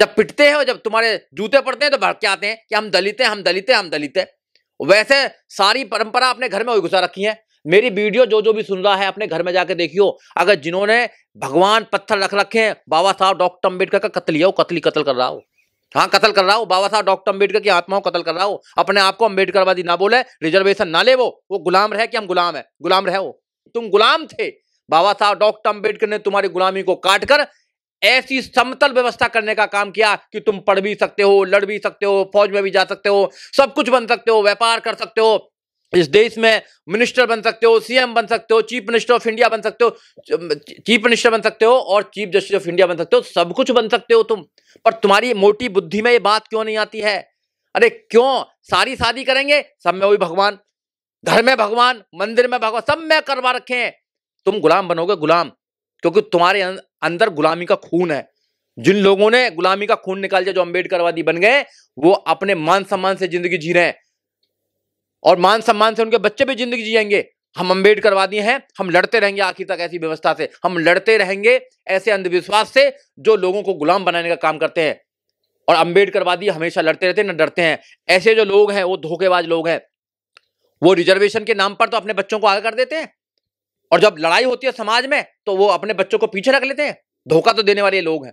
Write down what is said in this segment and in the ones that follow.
जब पिटते हैं और जब तुम्हारे जूते पड़ते हैं तो भड़के आते हैं कि हम दलित हैं हम दलित हैं हम दलित हैं वैसे सारी परंपरा अपने घर में घुसा रखी है मेरी वीडियो जो जो भी सुन रहा है अपने घर में जाके देखियो अगर जिन्होंने भगवान पत्थर रख रखे हैं बाबा साहब डॉक्टर अम्बेडकर का कत्ल लिया हो कत्ल कत्ल कर रहा हो हाँ कत्ल कर रहा हो बाबा साहब डॉक्टर अम्बेडकर की आत्माओं कत्ल कर रहा हो अपने आप को अम्बेडकरवादी ना बोले रिजर्वेशन ना ले वो वो गुलाम रहे कि हम गुलाम है गुलाम रहे हो तुम गुलाम थे बाबा साहब डॉक्टर अम्बेडकर ने तुम्हारी गुलामी को काटकर ऐसी समतल व्यवस्था करने का काम किया कि तुम पढ़ भी सकते हो लड़ भी सकते हो फौज में भी जा सकते हो सब कुछ बन सकते हो व्यापार कर सकते हो इस देश में मिनिस्टर बन सकते हो सीएम बन सकते हो चीफ मिनिस्टर ऑफ इंडिया बन सकते हो चीफ मिनिस्टर बन सकते हो और चीफ जस्टिस ऑफ इंडिया बन सकते हो सब कुछ बन सकते हो तुम पर तुम्हारी मोटी बुद्धि में ये बात क्यों नहीं आती है अरे क्यों सारी शादी करेंगे सब में वही भगवान घर में भगवान मंदिर में भगवान सब में करवा रखे हैं तुम गुलाम बनोगे गुलाम क्योंकि तुम्हारे अं-, अंदर गुलामी का खून है जिन लोगों ने गुलामी का खून निकाल दिया जो वादी बन गए वो अपने मान सम्मान से जिंदगी जी रहे हैं और मान सम्मान से उनके बच्चे भी जिंदगी जियेंगे हम अम्बेडकरवादी हैं हम लड़ते रहेंगे आखिर तक ऐसी व्यवस्था से हम लड़ते रहेंगे ऐसे अंधविश्वास से जो लोगों को गुलाम बनाने का काम करते हैं और वादी हमेशा लड़ते रहते हैं ना डरते हैं ऐसे जो लोग हैं वो धोखेबाज लोग हैं वो रिजर्वेशन के नाम पर तो अपने बच्चों को आगे कर देते हैं और जब लड़ाई होती है समाज में तो वो अपने बच्चों को पीछे रख लेते हैं धोखा तो देने वाले लोग हैं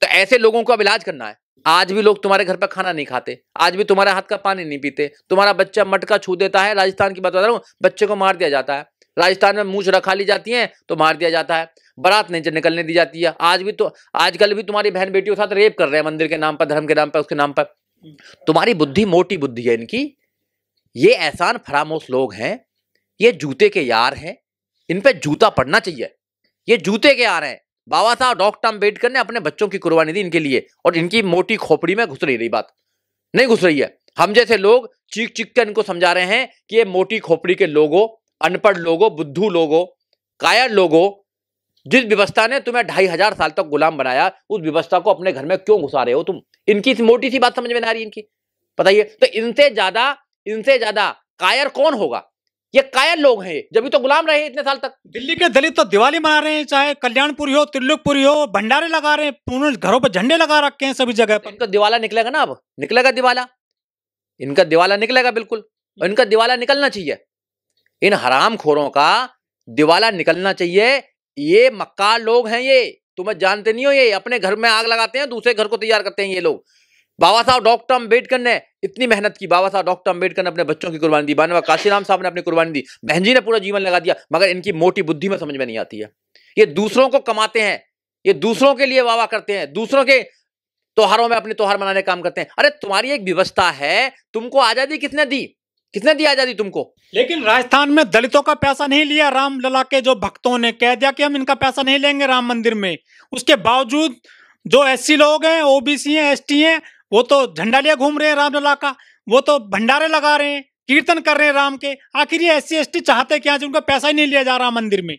तो ऐसे लोगों को अब इलाज करना है आज भी लोग तुम्हारे घर पर खाना नहीं खाते आज भी तुम्हारे हाथ का पानी नहीं पीते तुम्हारा बच्चा मटका छू देता है राजस्थान की बात बता रहा हूँ बच्चे को मार दिया जाता है राजस्थान में मूछ रखा ली जाती है तो मार दिया जाता है बारात नहीं निकलने दी जाती है आज भी तो आजकल भी तुम्हारी बहन बेटियों के साथ रेप कर रहे हैं मंदिर के नाम पर धर्म के नाम पर उसके नाम पर तुम्हारी बुद्धि मोटी बुद्धि है इनकी ये एहसान फरामोश लोग हैं ये जूते के यार हैं इन पे जूता पड़ना चाहिए ये जूते के आ रहे हैं बाबा साहब डॉक्टर अम्बेडकर ने अपने बच्चों की कुर्बानी दी इनके लिए और इनकी मोटी खोपड़ी में घुस रही रही बात नहीं घुस रही है हम जैसे लोग चीख चीख कर इनको समझा रहे हैं कि ये मोटी खोपड़ी के लोगों अनपढ़ लोगों बुद्धू लोगों कायर लोगों जिस व्यवस्था ने तुम्हें ढाई हजार साल तक गुलाम बनाया उस व्यवस्था को अपने घर में क्यों घुसा रहे हो तुम इनकी मोटी सी बात समझ में आ रही इनकी बताइए तो इनसे ज्यादा इनसे ज्यादा कायर कौन होगा ये कायल लोग हैं जब तो गुलाम रहे इतने साल तक दिल्ली के दलित तो दिवाली मना रहे हैं चाहे कल्याणपुरी हो त्रिलुकपुरी हो भंडारे लगा रहे हैं पूर्ण घरों पर झंडे लगा रखे हैं सभी जगह पर इनका दिवाला निकलेगा ना अब निकलेगा दिवाला इनका दिवाला निकलेगा बिल्कुल और इनका दिवाला निकलना चाहिए इन हराम खोरों का दिवाला निकलना चाहिए ये मक्का लोग हैं ये तुम्हें जानते नहीं हो ये अपने घर में आग लगाते हैं दूसरे घर को तैयार करते हैं ये लोग बाबा साहब डॉक्टर अम्बेडकर ने इतनी मेहनत की बाबा साहब डॉक्टर अम्बेडकर ने अपने बच्चों की कुर्बानी दी बानवा काशीराम साहब ने अपनी कुर्बानी दी बहन जी ने पूरा जीवन लगा दिया मगर इनकी मोटी बुद्धि में समझ में नहीं आती है ये दूसरों को कमाते हैं ये दूसरों के लिए वाह करते हैं दूसरों के त्योहारों में अपने त्योहार मनाने काम करते हैं अरे तुम्हारी एक व्यवस्था है तुमको आजादी किसने दी किसने दी आजादी तुमको लेकिन राजस्थान में दलितों का पैसा नहीं लिया राम लला के जो भक्तों ने कह दिया कि हम इनका पैसा नहीं लेंगे राम मंदिर में उसके बावजूद जो एससी लोग हैं ओबीसी हैं एसटी हैं वो तो झंडा लिया घूम रहे हैं रामलला का वो तो भंडारे लगा रहे हैं कीर्तन कर रहे हैं राम के आखिर ये एस सी चाहते क्या जो उनका पैसा ही नहीं लिया जा रहा मंदिर में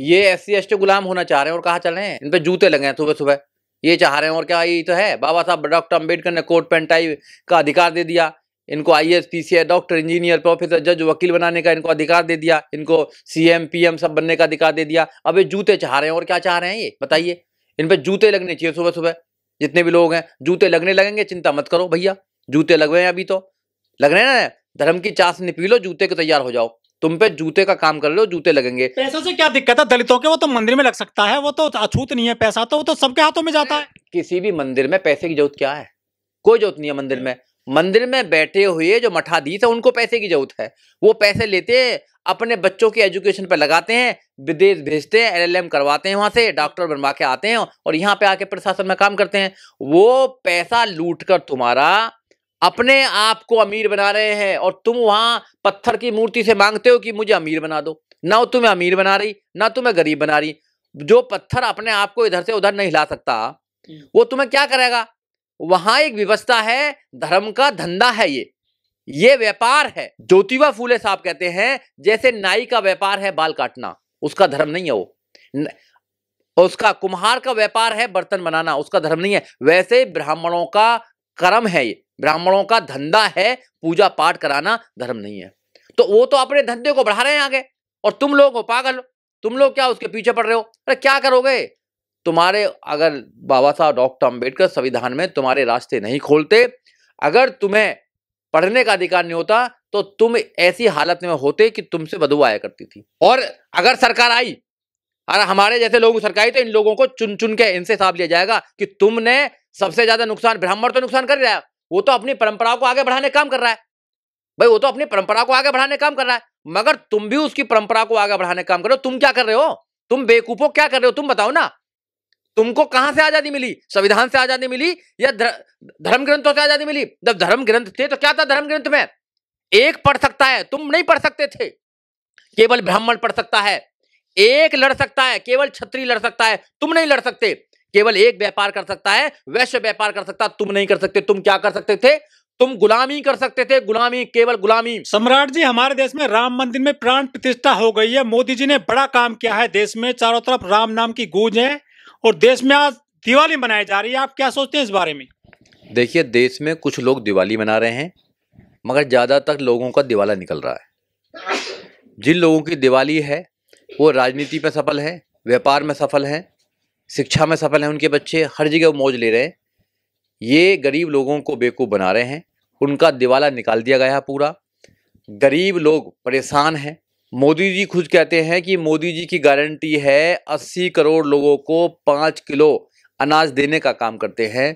ये एस सी एस टी गुलाम होना चाह रहे हैं और कहा चल रहे हैं इन पे जूते लगे हैं सुबह सुबह ये चाह रहे हैं और क्या ये तो है बाबा साहब डॉक्टर अम्बेडकर ने कोट पेंटाई का अधिकार दे दिया इनको I S P C doctor engineer professor जज वकील बनाने का इनको अधिकार दे दिया इनको सी एम पी एम सब बनने का अधिकार दे दिया अब ये जूते चाह रहे हैं और क्या चाह रहे हैं ये बताइए इन पर जूते लगने चाहिए सुबह सुबह जितने भी लोग हैं जूते लगने लगेंगे चिंता मत करो भैया जूते लग रहे हैं अभी तो लग रहे हैं ना धर्म की चास निपी पी लो जूते को तैयार हो जाओ तुम पे जूते का काम कर लो जूते लगेंगे पैसों से क्या दिक्कत है दलितों के वो तो मंदिर में लग सकता है वो तो अछूत नहीं है पैसा तो वो तो सबके हाथों में जाता है किसी भी मंदिर में पैसे की जरूरत क्या है कोई जरूरत नहीं है मंदिर में मंदिर में बैठे हुए जो मठाधीश है उनको पैसे की जरूरत है वो पैसे लेते हैं अपने बच्चों की एजुकेशन पर लगाते हैं विदेश भेजते हैं एलएलएम करवाते हैं वहाँ से डॉक्टर बनवा के आते हैं और यहाँ पे आके प्रशासन में काम करते हैं वो पैसा लूट कर तुम्हारा अपने आप को अमीर बना रहे हैं और तुम वहाँ पत्थर की मूर्ति से मांगते हो कि मुझे अमीर बना दो ना वो तुम्हें अमीर बना रही ना तुम्हें गरीब बना रही जो पत्थर अपने आप को इधर से उधर नहीं हिला सकता हम्म। वो तुम्हें क्या करेगा वहां एक व्यवस्था है धर्म का धंधा है ये ये व्यापार है ज्योतिबा फूले साहब कहते हैं जैसे नाई का व्यापार है बाल काटना उसका धर्म नहीं है वो उसका कुम्हार का व्यापार है बर्तन बनाना उसका धर्म नहीं है वैसे ब्राह्मणों का कर्म है ये ब्राह्मणों का धंधा है पूजा पाठ कराना धर्म नहीं है तो वो तो अपने धंधे को बढ़ा रहे हैं आगे और तुम लोग हो पागल तुम लोग क्या उसके पीछे पड़ रहे हो अरे क्या करोगे तुम्हारे अगर बाबा साहब डॉक्टर अम्बेडकर संविधान में तुम्हारे रास्ते नहीं खोलते अगर तुम्हें पढ़ने का अधिकार नहीं होता तो तुम ऐसी हालत में होते कि तुमसे बदबू आया करती थी और अगर सरकार आई अरे हमारे जैसे लोग आई तो इन लोगों को चुन चुन के इनसे साफ लिया जाएगा कि तुमने सबसे ज्यादा नुकसान ब्राह्मण तो नुकसान कर रहा है वो तो अपनी परंपराओं को आगे बढ़ाने काम कर रहा है भाई वो तो अपनी परंपरा को आगे बढ़ाने काम कर रहा है मगर तुम भी उसकी परंपरा को आगे बढ़ाने काम कर रहे हो तुम क्या कर रहे हो तुम बेकूफो क्या कर रहे हो तुम बताओ ना तुमको कहां से आजादी मिली संविधान से आजादी मिली या धर्म ग्रंथों से आजादी मिली जब धर्म ग्रंथ थे तो क्या था धर्म ग्रंथ में एक पढ़ सकता है तुम नहीं पढ़ सकते थे केवल ब्राह्मण पढ़ सकता है एक लड़ सकता है केवल छत्री लड़ सकता है तुम नहीं लड़ सकते केवल एक व्यापार कर सकता है वैश्य व्यापार कर सकता तुम नहीं कर सकते तुम क्या कर सकते थे तुम गुलामी कर सकते थे गुलामी केवल गुलामी सम्राट जी हमारे देश में राम मंदिर में प्राण प्रतिष्ठा हो गई है मोदी जी ने बड़ा काम किया है देश में चारों तरफ राम नाम की गूंज है और देश में आज दिवाली मनाई जा रही है आप क्या सोचते हैं इस बारे में देखिए देश में कुछ लोग दिवाली मना रहे हैं मगर ज़्यादातर लोगों का दिवाला निकल रहा है जिन लोगों की दिवाली है वो राजनीति में सफल है व्यापार में सफल हैं शिक्षा में सफल हैं उनके बच्चे हर जगह मौज ले रहे हैं ये गरीब लोगों को बेवकूफ़ बना रहे हैं उनका दिवाला निकाल दिया गया है पूरा गरीब लोग परेशान हैं मोदी जी खुद कहते हैं कि मोदी जी की गारंटी है 80 करोड़ लोगों को 5 किलो अनाज देने का काम करते हैं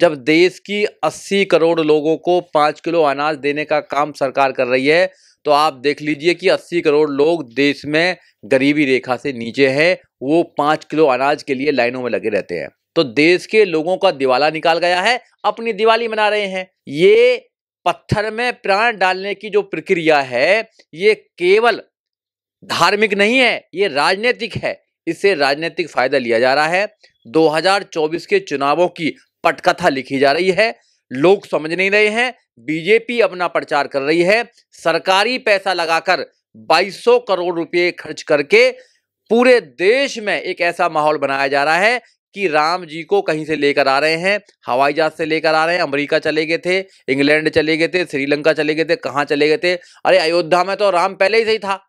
जब देश की 80 करोड़ लोगों को 5 किलो अनाज देने का काम सरकार कर रही है तो आप देख लीजिए कि 80 करोड़ लोग देश में गरीबी रेखा से नीचे हैं वो 5 किलो अनाज के लिए लाइनों में लगे रहते हैं तो देश के लोगों का दिवाला निकाल गया है अपनी दिवाली मना रहे हैं ये पत्थर में प्राण डालने की जो प्रक्रिया है ये केवल धार्मिक नहीं है ये राजनीतिक है इससे राजनीतिक फायदा लिया जा रहा है 2024 के चुनावों की पटकथा लिखी जा रही है लोग समझ नहीं रहे हैं बीजेपी अपना प्रचार कर रही है सरकारी पैसा लगाकर 2200 करोड़ रुपए खर्च करके पूरे देश में एक ऐसा माहौल बनाया जा रहा है कि राम जी को कहीं से लेकर आ रहे हैं हवाई जहाज से लेकर आ रहे हैं अमेरिका चले गए थे इंग्लैंड चले गए थे श्रीलंका चले गए थे कहाँ चले गए थे अरे अयोध्या में तो राम पहले ही सही था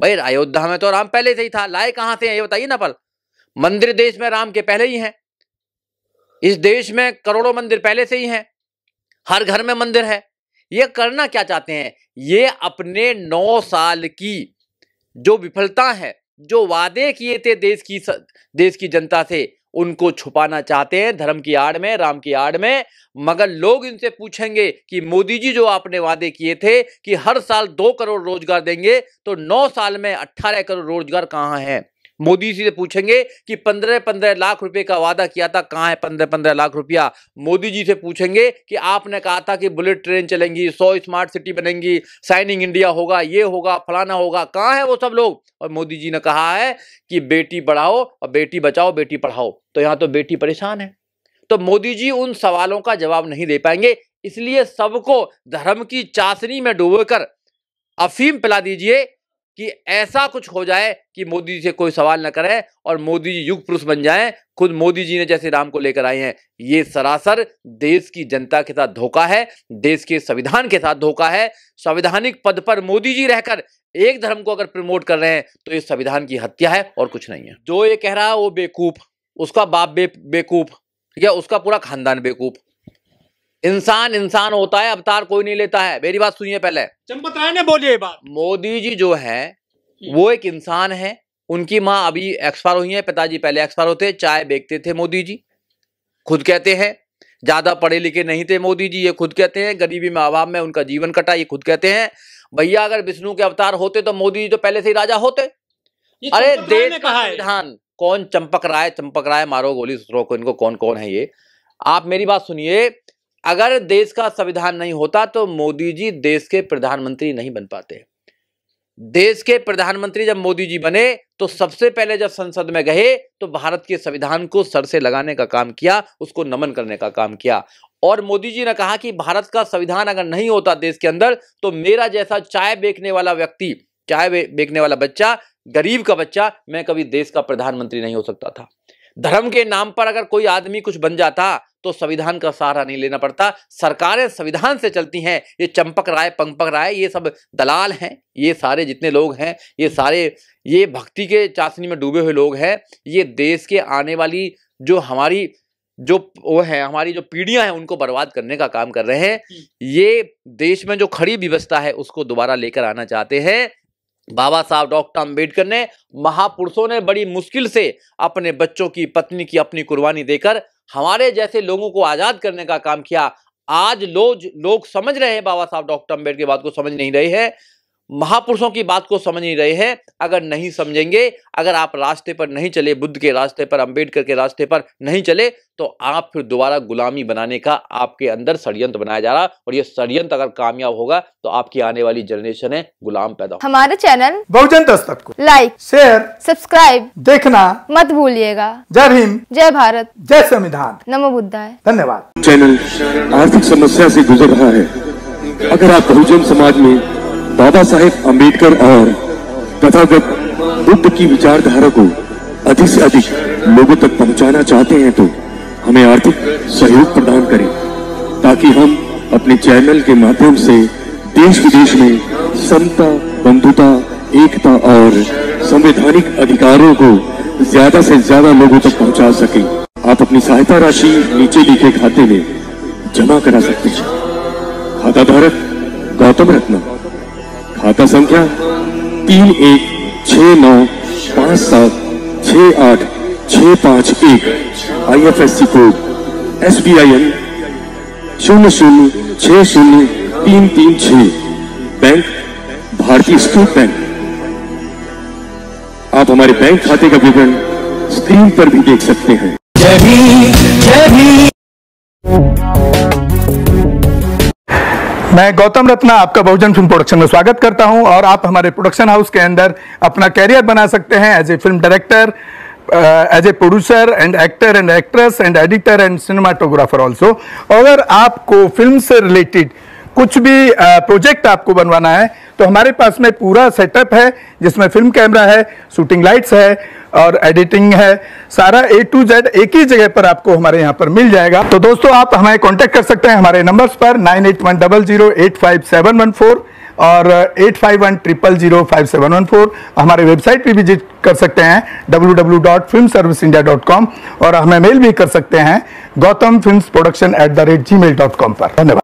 भाई अयोध्या में तो राम पहले से ही था लाए कहां से हैं ये बताइए ना पर मंदिर देश में राम के पहले ही हैं इस देश में करोड़ों मंदिर पहले से ही हैं हर घर में मंदिर है ये करना क्या चाहते हैं ये अपने नौ साल की जो विफलता है जो वादे किए थे देश की देश की जनता से उनको छुपाना चाहते हैं धर्म की आड़ में राम की आड़ में मगर लोग इनसे पूछेंगे कि मोदी जी जो आपने वादे किए थे कि हर साल दो करोड़ रोजगार देंगे तो नौ साल में अट्ठारह करोड़ रोजगार कहाँ है मोदी जी से पूछेंगे कि पंद्रह पंद्रह लाख रुपए का वादा किया था कहाँ है पंद्रह पंद्रह लाख रुपया मोदी जी से पूछेंगे कि आपने कहा था कि बुलेट ट्रेन चलेंगी सौ स्मार्ट सिटी बनेंगी साइनिंग इंडिया होगा ये होगा फलाना होगा कहाँ है वो सब लोग और मोदी जी ने कहा है कि बेटी बढ़ाओ और बेटी बचाओ बेटी पढ़ाओ तो यहाँ तो बेटी परेशान है तो मोदी जी उन सवालों का जवाब नहीं दे पाएंगे इसलिए सबको धर्म की चाशनी में डूबकर अफीम पिला दीजिए कि ऐसा कुछ हो जाए कि मोदी जी से कोई सवाल न करे और मोदी जी युग पुरुष बन जाएं खुद मोदी जी ने जैसे राम को लेकर आए हैं ये सरासर देश की जनता के साथ धोखा है देश के संविधान के साथ धोखा है संवैधानिक पद पर मोदी जी रहकर एक धर्म को अगर प्रमोट कर रहे हैं तो ये संविधान की हत्या है और कुछ नहीं है जो ये कह रहा है वो बेकूफ उसका बाप बे बेकूफ ठीक है उसका पूरा खानदान बेकूफ इंसान इंसान होता है अवतार कोई नहीं लेता है मेरी बात सुनिए पहले चंपत राय ने बोलिए बात मोदी जी जो है वो एक इंसान है उनकी माँ अभी एक्सपायर हुई है पिताजी पहले एक्सपायर होते चाय बेचते थे मोदी जी खुद कहते हैं ज्यादा पढ़े लिखे नहीं थे मोदी जी ये खुद कहते हैं गरीबी में अभाव में उनका जीवन कटा ये खुद कहते हैं भैया अगर विष्णु के अवतार होते तो मोदी जी तो पहले से ही राजा होते अरे देश का संविधान कौन चंपक राय चंपक राय मारो गोली ससुरो को इनको कौन कौन है ये आप मेरी बात सुनिए अगर देश का संविधान नहीं होता तो मोदी जी देश के प्रधानमंत्री नहीं बन पाते देश के प्रधानमंत्री जब मोदी जी बने तो सबसे पहले जब संसद में गए तो भारत के संविधान को सर से लगाने का काम किया उसको नमन करने का काम किया और मोदी जी ने कहा कि भारत का संविधान अगर नहीं होता देश के अंदर तो मेरा जैसा चाय बेचने वाला व्यक्ति चाय बेचने वाला बच्चा गरीब का बच्चा मैं कभी देश का प्रधानमंत्री नहीं हो सकता था धर्म के नाम पर अगर कोई आदमी कुछ बन जाता तो संविधान का सहारा नहीं लेना पड़ता सरकारें संविधान से चलती हैं ये चंपक राय पंपक राय ये सब दलाल हैं ये सारे जितने लोग हैं ये सारे ये भक्ति के चाशनी में डूबे हुए लोग हैं ये देश के आने वाली जो हमारी जो वो है हमारी जो पीढ़ियां हैं उनको बर्बाद करने का काम कर रहे हैं हम्म। ये देश में जो खड़ी व्यवस्था है उसको दोबारा लेकर आना चाहते हैं बाबा साहब डॉक्टर अम्बेडकर ने महापुरुषों ने बड़ी मुश्किल से अपने बच्चों की पत्नी की अपनी कुर्बानी देकर हमारे जैसे लोगों को आज़ाद करने का काम किया आज लोग लोग समझ रहे हैं बाबा साहब डॉक्टर अम्बेडकर की बात को समझ नहीं रहे हैं महापुरुषों की बात को समझ नहीं रहे हैं अगर नहीं समझेंगे अगर आप रास्ते पर नहीं चले बुद्ध के रास्ते पर अंबेडकर के रास्ते पर नहीं चले तो आप फिर दोबारा गुलामी बनाने का आपके अंदर षडयंत्र बनाया जा रहा और ये षडयंत्र अगर कामयाब होगा तो आपकी आने वाली जनरेशन है गुलाम पैदा हमारे चैनल बहुजन दस्तक को लाइक शेयर सब्सक्राइब देखना मत भूलिएगा जय हिंद जय भारत जय संविधान नमो बुद्धाय धन्यवाद चैनल आर्थिक समस्या ऐसी गुजर रहा है अगर आप बहुजन समाज में बाबा साहेब अम्बेडकर और तथागत बुद्ध की विचारधारा को अधिक से अधिक लोगों तक पहुंचाना चाहते हैं तो हमें आर्थिक सहयोग प्रदान करें ताकि हम अपने चैनल के माध्यम से देश विदेश में समता बंधुता एकता और संवैधानिक अधिकारों को ज्यादा से ज्यादा लोगों तक पहुंचा सके आप अपनी सहायता राशि नीचे लिखे खाते में जमा करा सकते हैं खाता धारक गौतम रत्न खाता संख्या तीन एक छ नौ पाँच सात छ आठ छ पाँच एक I F S C code S B I N शून्य शून्य छ शून्य तीन तीन छ बैंक भारतीय स्टेट बैंक आप हमारे बैंक खाते का विवरण स्क्रीन पर भी देख सकते हैं जभी, जभी। मैं गौतम रत्ना आपका बहुजन फिल्म प्रोडक्शन में स्वागत करता हूं और आप हमारे प्रोडक्शन हाउस के अंदर अपना कैरियर बना सकते हैं as a film director as a producer and actor and actress and editor and cinematographer also अगर आपको फिल्म से रिलेटेड कुछ भी प्रोजेक्ट आपको बनवाना है तो हमारे पास में पूरा सेटअप है जिसमें फिल्म कैमरा है शूटिंग लाइट्स है और एडिटिंग है सारा ए टू जेड एक ही जगह पर आपको हमारे यहाँ पर मिल जाएगा तो दोस्तों आप हमें कांटेक्ट कर सकते हैं हमारे नंबर्स पर nine eight one double zero eight five seven one four और eight five one triple zero five seven one four हमारे वेबसाइट पर विजिट कर सकते हैं W W dot film service India dot com और हमें मेल भी कर सकते हैं Gautam film production at the rate Gmail dot com पर धन्यवाद